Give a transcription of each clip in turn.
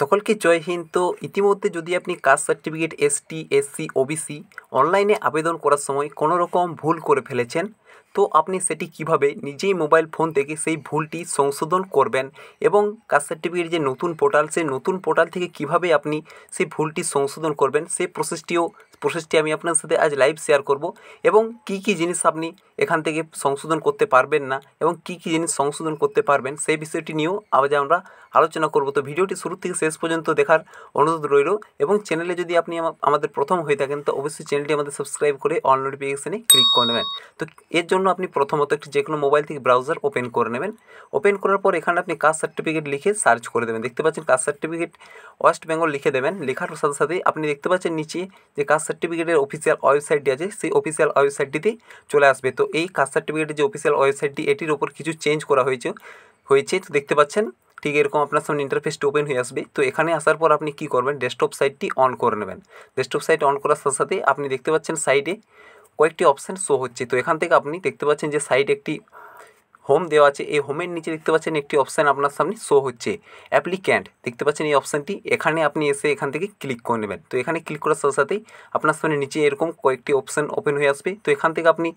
সকলকে জয় হিন্দ তো ইতিমধ্যে যদি আপনি caste certificate ST SC OBC অনলাইনে আবেদন করার সময় কোনো রকম ভুল করে ফেলেছেন তো আপনি সেটি কিভাবে নিজেই মোবাইল ফোন থেকে সেই ভুলটি সংশোধন করবেন এবং কাস্ট সার্টিফিকেট যে নতুন পোর্টাল সেই নতুন পোর্টাল থেকে কিভাবে আপনি সেই ভুলটি সংশোধন করবেন সেই প্রসেসটিও প্রসেসটি আমি আপনার সাথে আজ লাইভ শেয়ার করব এবং কি কি জিনিস আপনি এখান থেকে সংশোধন করতে পারবেন না এবং কি কি জিনিস সংশোধন করতে পারবেন সেই বিষয়টি নিয়েও আজ আমরা আলোচনা করব তো ভিডিওটি শুরু থেকে শেষ পর্যন্ত দেখার অনুরোধ রইল এবং চ্যানেলে যদি আপনি আমাদের প্রথম হয়ে থাকেন তো অবশ্যই চ্যানেলটি আমাদের সাবস্ক্রাইব করে অল নোটিফিকেশানে ক্লিক করে নেবেন তো এর জন্য আপনি প্রথমত একটি যে কোনো মোবাইল থেকে ব্রাউজার ওপেন করে নেবেন ওপেন করার পর এখানে আপনি কাস্ট সার্টিফিকেট লিখে সার্চ করে দেবেন দেখতে পাচ্ছেন কাস্ট সার্টিফিকেট ওয়েস্ট বেঙ্গল লিখে দেবেন লেখার সাথে সাথে আপনি দেখতে পাচ্ছেন নিচে যে কাস্ট সার্টিফিকেটের অফিসিয়াল ওয়েবসাইটটি আছে সেই অফিসিয়াল ওয়েবসাইটটিতে চলে আসবে তো এই কাস্ট সার্টিফিকেটের যে অফিসিয়াল ওয়েবসাইটটি এটির ওপর কিছু চেঞ্জ করা হয়েছে হয়েছে তো দেখতে পাচ্ছেন ঠিক এরকম আপনার সামনে ইন্টারফেসটি ওপেন হয়ে আসবে তো এখানে আসার পর আপনি কি করবেন ডেস্কটপ সাইটটি অন করে নেবেন ডেস্কটপ সাইট অন করার সাথে সাথে আপনি দেখতে পাচ্ছেন সাইডে কয়েকটি অপশান শো হচ্ছে তো এখান থেকে আপনি দেখতে পাচ্ছেন যে সাইড একটি হোম দেওয়া আছে এই হোমের নিচে দেখতে পাচ্ছেন একটি অপশান আপনার সামনে শো হচ্ছে অ্যাপ্লিক্যান্ট দেখতে পাচ্ছেন এই অপশানটি এখানে আপনি এসে এখান থেকে ক্লিক করে নেবেন তো এখানে ক্লিক করার সাথে সাথেই আপনার সামনে নিচে এরকম কয়েকটি অপশান ওপেন হয়ে আসবে তো এখান থেকে আপনি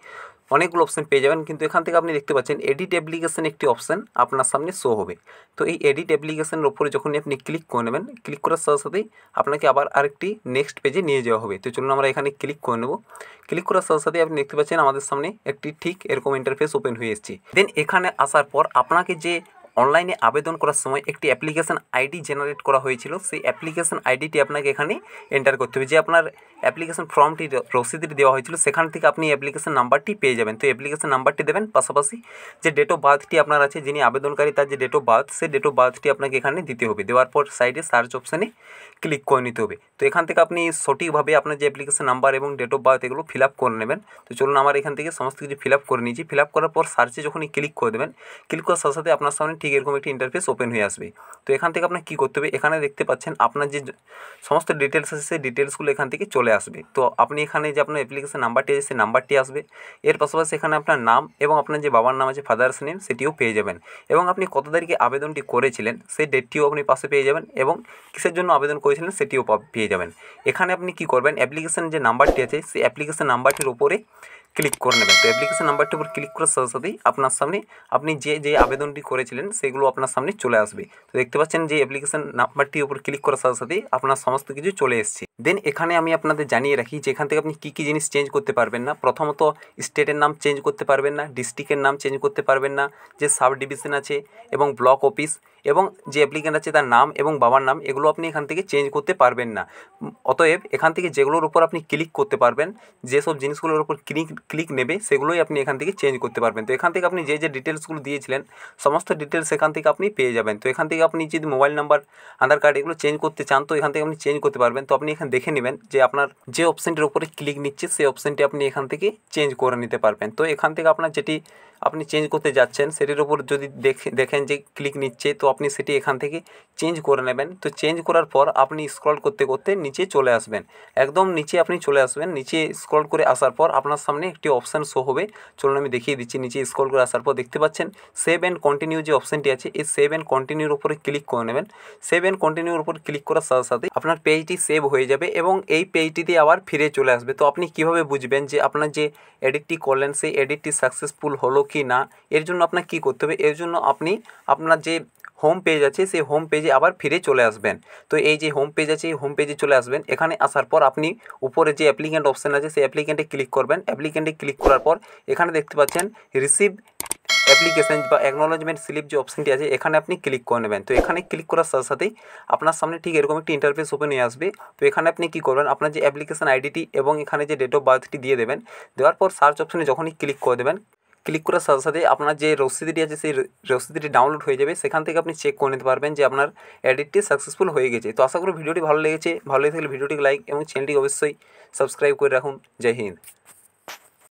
অনেকগুলো অপশান পেয়ে যাবেন কিন্তু এখান থেকে আপনি দেখতে পাচ্ছেন এডিট অ্যাপ্লিকেশান একটি অপশান আপনার সামনে শো হবে তো এই এডিট অ্যাপ্লিকেশানের ওপরে যখনই আপনি ক্লিক করে নেবেন ক্লিক করার সাথে সাথেই আপনাকে আবার আরেকটি নেক্সট পেজে নিয়ে যাওয়া হবে তো চলুন আমরা এখানে ক্লিক করে নেবো ক্লিক করার সাথে সাথেই আপনি দেখতে পাচ্ছেন আমাদের সামনে একটি ঠিক এরকম ইন্টারফেস ওপেন হয়ে সৃষ্টি দেন এখানে আসার পর আপনাকে যে অনলাইনে আবেদন করার সময় একটি অ্যাপ্লিকেশান আইডি জেনারেট করা হয়েছিল সেই অ্যাপ্লিকেশান আইডিটি আপনাকে এখানে এন্টার করতে হবে যে আপনার অ্যাপ্লিকেশান ফর্মটি রসিদটি দেওয়া হয়েছিল সেখান থেকে আপনি অ্যাপ্লিকেশান নাম্বারটি পেয়ে যাবেন তো অ্যাপ্লিকেশান নাম্বারটি দেবেন পাশাপাশি যে ডেট অফ বার্থটি আপনার আছে যিনি আবেদনকারী তার যে ডেট অফ বার্থ সেই ডেট অফ বার্থটি আপনাকে এখানে দিতে হবে দেওয়ার পর সাইডে সার্চ অপশানে ক্লিক করে নিতে হবে তো এখান থেকে আপনি সঠিকভাবে আপনার যে অ্যাপ্লিকেশান নাম্বার এবং ডেট অফ বার্থ এগুলো ফিল আপ করে নেবেন তো চলুন আমার এখান থেকে সমস্ত কিছু ফিল আপ করে নিয়েছি ফিল আপ করার পর সার্চে যখনই ক্লিক করে দেবেন ক্লিক করার সাথে সাথে আপনার সামনে ঠিক এরকম একটি ইন্টারফেস ওপেন হয়ে আসবে তো এখান থেকে আপনার কী করতে হবে এখানে দেখতে পাচ্ছেন আপনার যে সমস্ত ডিটেলস আছে সেই ডিটেলসগুলো এখান থেকে চলে আসবে তো আপনি এখানে যে আপনার অ্যাপ্লিকেশন নাম্বারটি আছে সেই নাম্বারটি আসবে এর পাশাপাশি এখানে আপনার নাম এবং আপনার যে বাবার নাম আছে ফাদার্স নেম সেটিও পেয়ে যাবেন এবং আপনি কত তারিখে আবেদনটি করেছিলেন সেই ডেটটিও আপনি পাশে পেয়ে যাবেন এবং কিসের জন্য আবেদন করেছিলেন সেটিও পেয়ে যাবেন এখানে আপনি কি করবেন অ্যাপ্লিকেশন যে নাম্বারটি আছে সেই অ্যাপ্লিকেশন নাম্বারটির ওপরে ক্লিক করে নেবেন তো অ্যাপ্লিকেশন নাম্বারটির উপর ক্লিক করার সাথে সাথেই আপনার সামনে আপনি যে যে আবেদনটি করেছিলেন সেগুলো আপনার সামনে চলে আসবে তো দেখতে পাচ্ছেন যে অ্যাপ্লিকেশান নাম্বারটির উপর ক্লিক করার সাথে সাথেই আপনার সমস্ত কিছু চলে এসছে দেন এখানে আমি আপনাদের জানিয়ে রাখি যে এখান থেকে আপনি কী কী জিনিস চেঞ্জ করতে পারবেন না প্রথমত স্টেটের নাম চেঞ্জ করতে পারবেন না ডিস্ট্রিক্টের নাম চেঞ্জ করতে পারবেন না যে সাব ডিভিশন আছে এবং ব্লক অফিস এবং যে অ্যাপ্লিকেন্ট আছে তার নাম এবং বাবার নাম এগুলো আপনি এখান থেকে চেঞ্জ করতে পারবেন না অতএব এখান থেকে যেগুলোর উপর আপনি ক্লিক করতে পারবেন যেসব জিনিসগুলোর উপর ক্লিক ক্লিক নেবে সেগুলোই আপনি এখান থেকে চেঞ্জ করতে পারবেন তো এখান থেকে আপনি যে যে ডিটেলসগুলো দিয়েছিলেন সমস্ত ডিটেলস এখান থেকে আপনি পেয়ে যাবেন তো এখান থেকে আপনি যদি মোবাইল নাম্বার আধার কার্ড এগুলো চেঞ্জ করতে চান তো এখান থেকে আপনি চেঞ্জ করতে পারবেন তো আপনি এখানে দেখে নেবেন যে আপনার যে অপশানটির উপরে ক্লিক নিচ্ছে সেই অপশানটি আপনি এখান থেকে চেঞ্জ করে নিতে পারবেন তো এখান থেকে আপনার যেটি আপনি চেঞ্জ করতে যাচ্ছেন সেটির ওপর যদি দেখেন যে ক্লিক নিচ্ছে তো আপনি সেটি এখান থেকে চেঞ্জ করে নেবেন তো চেঞ্জ করার পর আপনি স্ক্রল করতে করতে নিচে চলে আসবেন একদম নিচে আপনি চলে আসবেন নিচে স্ক্রল করে আসার পর আপনার সামনে একটি অপশান শো হবে চলুন আমি দেখিয়ে দিচ্ছি নিচে স্ক্রল করে আসার পর দেখতে পাচ্ছেন সেভ অ্যান্ড কন্টিনিউ যে অপশানটি আছে এই সেভ অ্যান্ড কন্টিনিউর উপরে ক্লিক করে নেবেন সেভ অ্যান্ড কন্টিনিউর উপর ক্লিক করার সাথে সাথে আপনার পেজটি সেভ হয়ে যাবে এবং এই পেজটিতে আবার ফিরে চলে আসবে তো আপনি কিভাবে বুঝবেন যে আপনার যে এডিটটি করলেন সেই এডিটটি সাকসেসফুল হলো কি না এর জন্য আপনাকে কী করতে হবে এর জন্য আপনি আপনার যে হোম পেজ আছে সেই হোম পেজে আবার ফিরে চলে আসবেন তো এই যে হোম পেজ আছে এই হোম পেজে চলে আসবেন এখানে আসার পর আপনি উপরে যে অ্যাপ্লিকেন্ট অপশান আছে সেই অ্যাপ্লিকেন্টে ক্লিক করবেন অ্যাপ্লিকেন্টে ক্লিক করার পর এখানে দেখতে পাচ্ছেন রিসিভ অ্যাপ্লিকেশন বা অ্যাকনোলজমেন্ট স্লিপ যে অপশানটি আছে এখানে আপনি ক্লিক করে নেবেন তো এখানে ক্লিক করার সাথে সাথেই আপনার সামনে ঠিক এরকম একটি ইন্টারফেস ওপেন হয়ে আসবে তো এখানে আপনি কী করবেন আপনার যে অ্যাপ্লিকেশন আইডিটি এবং এখানে যে ডেট অফ বার্থটি দিয়ে দেবেন দেওয়ার পর সার্চ অপশানে যখনই ক্লিক করে দেবেন ক্লিক করার সাথে সাথে আপনার যে রসিদিটি আছে সেই রসিদিটি ডাউনলোড হয়ে যাবে সেখান থেকে আপনি চেক করে নিতে পারবেন যে আপনার অ্যাডিটটি সাকসেসফুল হয়ে গেছে তো আশা করি ভিডিওটি ভালো লেগেছে ভালো লেগে থাকলে ভিডিওটিকে লাইক এবং চ্যানেলটিকে অবশ্যই সাবস্ক্রাইব করে রাখুন জয় হিন্দ